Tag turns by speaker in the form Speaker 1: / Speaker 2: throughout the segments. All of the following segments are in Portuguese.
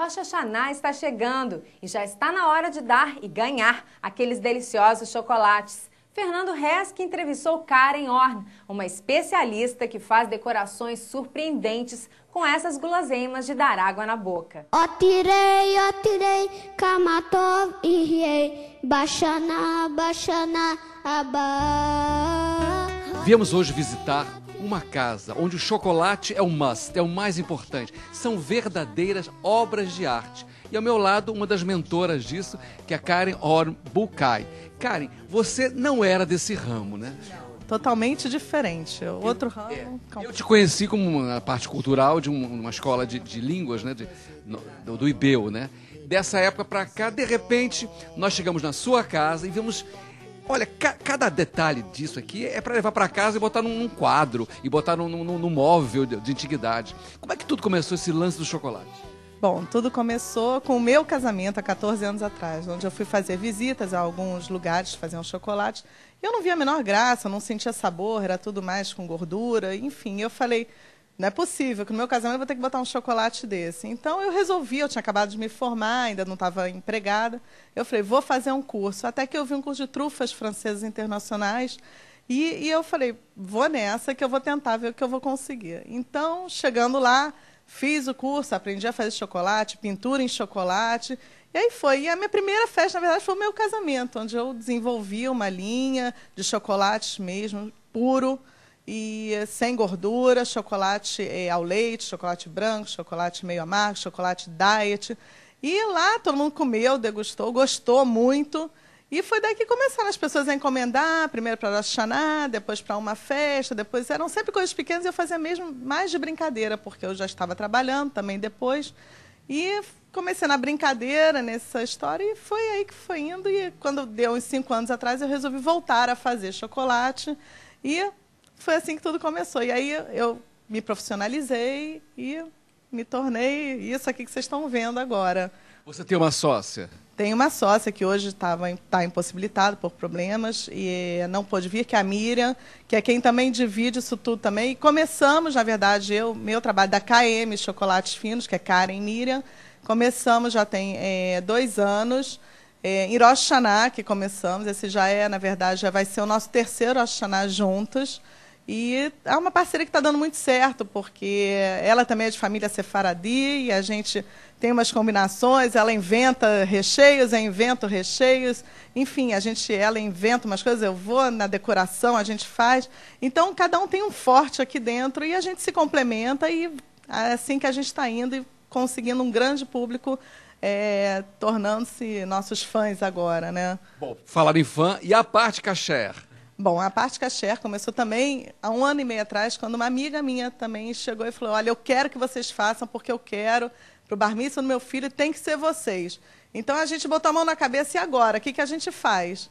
Speaker 1: Rosh Hashanah está chegando e já está na hora de dar e ganhar aqueles deliciosos chocolates. Fernando Resk entrevistou Karen Horn, uma especialista que faz decorações surpreendentes com essas guloseimas de dar água na boca. Otirei, otirei, kamatov iriei, baixana, baixana, abá.
Speaker 2: Viemos hoje visitar uma casa onde o chocolate é o must, é o mais importante. São verdadeiras obras de arte. E ao meu lado, uma das mentoras disso, que é a Karen Orm Bukai. Karen, você não era desse ramo, né?
Speaker 1: Totalmente diferente. Outro é, ramo. eu te
Speaker 2: conheci como na parte cultural de uma escola de, de línguas, né? De, do, do IBEU, né? Dessa época para cá, de repente, nós chegamos na sua casa e vimos Olha, ca cada detalhe disso aqui é para levar para casa e botar num, num quadro, e botar num, num, num móvel de, de, antiguidade. Como é que tudo começou esse lance do chocolate?
Speaker 1: Bom, tudo começou com o meu casamento há 14 anos atrás, onde eu fui fazer visitas a alguns lugares, fazer um chocolate. Eu não via a menor graça, não sentia sabor, era tudo mais com gordura, enfim. Eu falei, não é possível que no meu casamento eu vou ter que botar um chocolate desse. Então eu resolvi, eu tinha acabado de me formar, ainda não estava empregada. Eu falei, vou fazer um curso. Até que eu vi um curso de trufas francesas internacionais. E, e eu falei, vou nessa que eu vou tentar ver o que eu vou conseguir. Então, chegando lá, fiz o curso, aprendi a fazer chocolate, pintura em chocolate. E aí foi. E a minha primeira festa, na verdade, foi o meu casamento, onde eu desenvolvi uma linha de chocolates mesmo, puro e eh, sem gordura, chocolate eh, ao leite, chocolate branco, chocolate meio amargo, chocolate diet. E lá todo mundo comeu, degustou, gostou muito. E foi daí que começaram as pessoas a encomendar, primeiro para Rosh Hashanah, depois para uma festa, depois eram sempre coisas pequenas e eu fazia mesmo mais de brincadeira, porque eu já estava trabalhando também depois. E comecei na brincadeira nessa história e foi aí que foi indo. E quando deu uns cinco anos atrás, eu resolvi voltar a fazer chocolate. E foi assim que tudo começou. E aí eu me profissionalizei e me tornei isso aqui que vocês estão vendo agora. Você tem uma sócia? Tenho uma sócia que hoje está impossibilitada por problemas e não pôde vir, que é a Miriam, que é quem também divide isso tudo também. E começamos, na verdade, eu, meu trabalho da KM Chocolates Finos, que é Karen e Miriam, começamos já tem é, dois anos. É, em Rosh Hashanah, que começamos, esse já é, na verdade, já vai ser o nosso terceiro Rosh Hashanah juntos. E é uma parceria que está dando muito certo, porque ela também é de família sefaradi e a gente tem umas combinações, ela inventa recheios, eu invento recheios, enfim, a gente, ela inventa umas coisas, eu vou na decoração, a gente faz. Então, cada um tem um forte aqui dentro e a gente se complementa e é assim que a gente está indo e conseguindo um grande público é, tornando-se nossos fãs agora, né? Bom,
Speaker 2: falar em fã e a parte cachê.
Speaker 1: Bom, a parte cachê começou também há um ano e meio atrás, quando uma amiga minha também chegou e falou: Olha, eu quero que vocês façam, porque eu quero, para o bar do meu filho, tem que ser vocês. Então a gente botou a mão na cabeça e agora? O que, que a gente faz?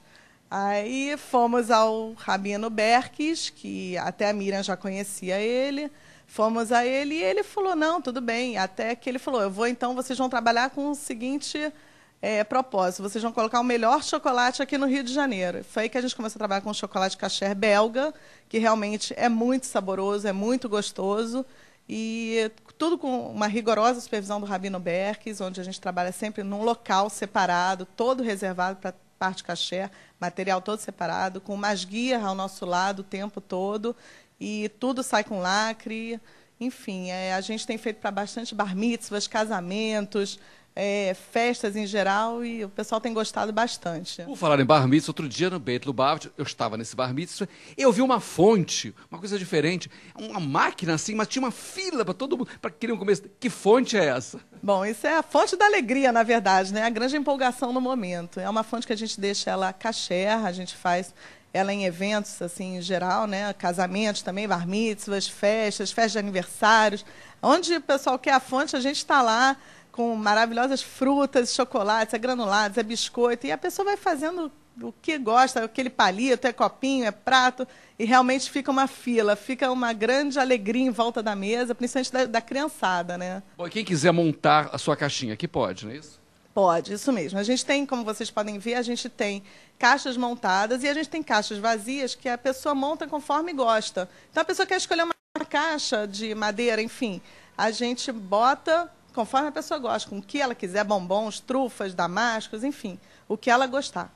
Speaker 1: Aí fomos ao Rabino Berques, que até a Miriam já conhecia ele. Fomos a ele e ele falou: Não, tudo bem. Até que ele falou: Eu vou então, vocês vão trabalhar com o seguinte é, é, propósito, vocês vão colocar o melhor chocolate aqui no Rio de Janeiro. Foi aí que a gente começou a trabalhar com chocolate caché belga, que realmente é muito saboroso, é muito gostoso. E tudo com uma rigorosa supervisão do Rabino Berkes, onde a gente trabalha sempre num local separado, todo reservado para parte caché, material todo separado, com mais guia ao nosso lado o tempo todo. E tudo sai com lacre. Enfim, é, a gente tem feito para bastante bar mitzvahs, casamentos, é, festas em geral e o pessoal tem gostado bastante. Por falar
Speaker 2: em bar mitzvah, outro dia no Beit Lubavitch, eu estava nesse bar mitzvah, eu vi uma fonte, uma coisa diferente, uma máquina assim, mas tinha uma fila
Speaker 1: para todo mundo, para querer um começo. Que fonte é essa? Bom, isso é a fonte da alegria, na verdade, né? A grande empolgação no momento. É uma fonte que a gente deixa ela cacherra, a gente faz ela em eventos assim em geral, né? Casamentos também, bar mitzvahs, festas, festas de aniversários. Onde o pessoal quer a fonte, a gente está lá com maravilhosas frutas, chocolates, é granulados, é biscoito, e a pessoa vai fazendo o que gosta, aquele palito, é copinho, é prato, e realmente fica uma fila, fica uma grande alegria em volta da mesa, principalmente da, da criançada, né?
Speaker 2: Bom, e quem quiser montar a sua caixinha aqui pode, não é isso?
Speaker 1: Pode, isso mesmo. A gente tem, como vocês podem ver, a gente tem caixas montadas e a gente tem caixas vazias que a pessoa monta conforme gosta. Então a pessoa quer escolher uma caixa de madeira, enfim, a gente bota conforme a pessoa gosta, com o que ela quiser, bombons, trufas, damascos, enfim, o que ela gostar.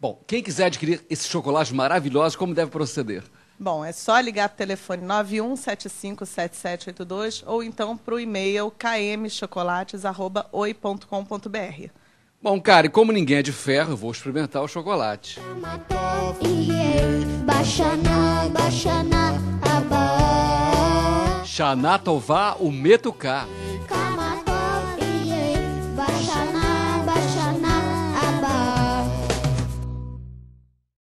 Speaker 2: Bom, quem quiser adquirir esses chocolates maravilhosos, como deve proceder?
Speaker 1: Bom, é só ligar para o telefone 91757782 ou então para o e-mail kmchocolates.oi.com.br.
Speaker 2: Bom, cara, e como ninguém é de ferro, eu vou experimentar o chocolate. Chanatová o Metucá.